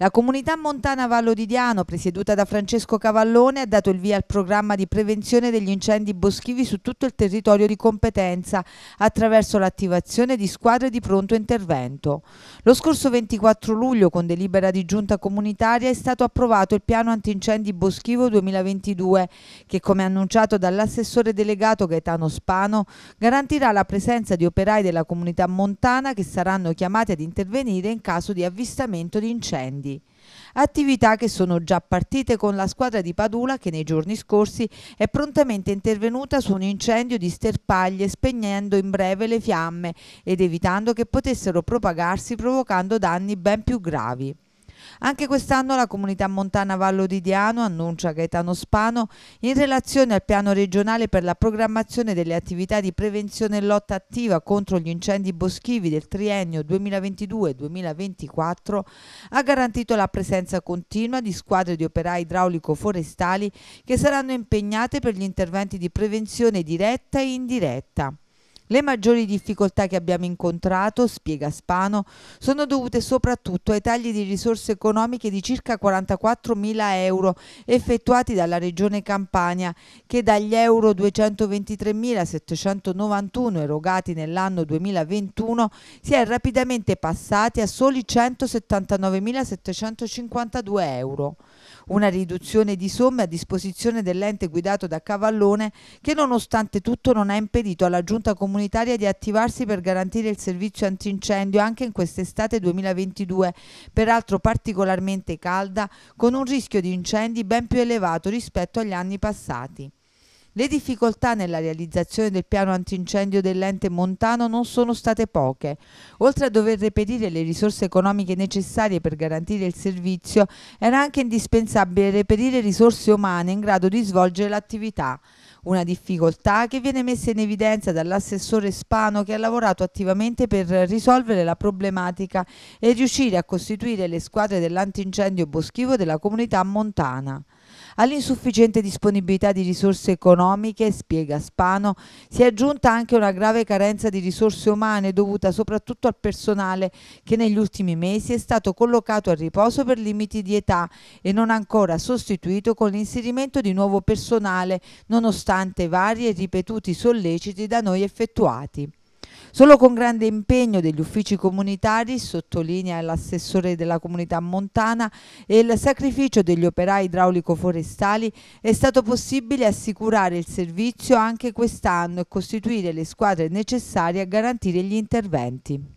La comunità montana Vallo di Diano, presieduta da Francesco Cavallone, ha dato il via al programma di prevenzione degli incendi boschivi su tutto il territorio di competenza attraverso l'attivazione di squadre di pronto intervento. Lo scorso 24 luglio, con delibera di giunta comunitaria, è stato approvato il piano antincendi boschivo 2022 che, come annunciato dall'assessore delegato Gaetano Spano, garantirà la presenza di operai della comunità montana che saranno chiamati ad intervenire in caso di avvistamento di incendi piedi. Attività che sono già partite con la squadra di Padula che nei giorni scorsi è prontamente intervenuta su un incendio di sterpaglie spegnendo in breve le fiamme ed evitando che potessero propagarsi provocando danni ben più gravi. Anche quest'anno la comunità montana Vallo di Diano, annuncia Gaetano Spano, in relazione al piano regionale per la programmazione delle attività di prevenzione e lotta attiva contro gli incendi boschivi del triennio 2022-2024, ha garantito la presenza continua di squadre di operai idraulico-forestali che saranno impegnate per gli interventi di prevenzione diretta e indiretta. Le maggiori difficoltà che abbiamo incontrato, spiega Spano, sono dovute soprattutto ai tagli di risorse economiche di circa 44 mila euro effettuati dalla Regione Campania, che dagli euro 223.791 erogati nell'anno 2021 si è rapidamente passati a soli 179.752 euro una riduzione di somme a disposizione dell'ente guidato da Cavallone che nonostante tutto non ha impedito alla giunta comunitaria di attivarsi per garantire il servizio antincendio anche in quest'estate 2022, peraltro particolarmente calda, con un rischio di incendi ben più elevato rispetto agli anni passati. Le difficoltà nella realizzazione del piano antincendio dell'ente montano non sono state poche. Oltre a dover reperire le risorse economiche necessarie per garantire il servizio, era anche indispensabile reperire risorse umane in grado di svolgere l'attività. Una difficoltà che viene messa in evidenza dall'assessore Spano che ha lavorato attivamente per risolvere la problematica e riuscire a costituire le squadre dell'antincendio boschivo della comunità montana. All'insufficiente disponibilità di risorse economiche, spiega Spano, si è aggiunta anche una grave carenza di risorse umane dovuta soprattutto al personale che negli ultimi mesi è stato collocato a riposo per limiti di età e non ancora sostituito con l'inserimento di nuovo personale nonostante vari e ripetuti solleciti da noi effettuati. Solo con grande impegno degli uffici comunitari, sottolinea l'assessore della comunità montana, e il sacrificio degli operai idraulico-forestali è stato possibile assicurare il servizio anche quest'anno e costituire le squadre necessarie a garantire gli interventi.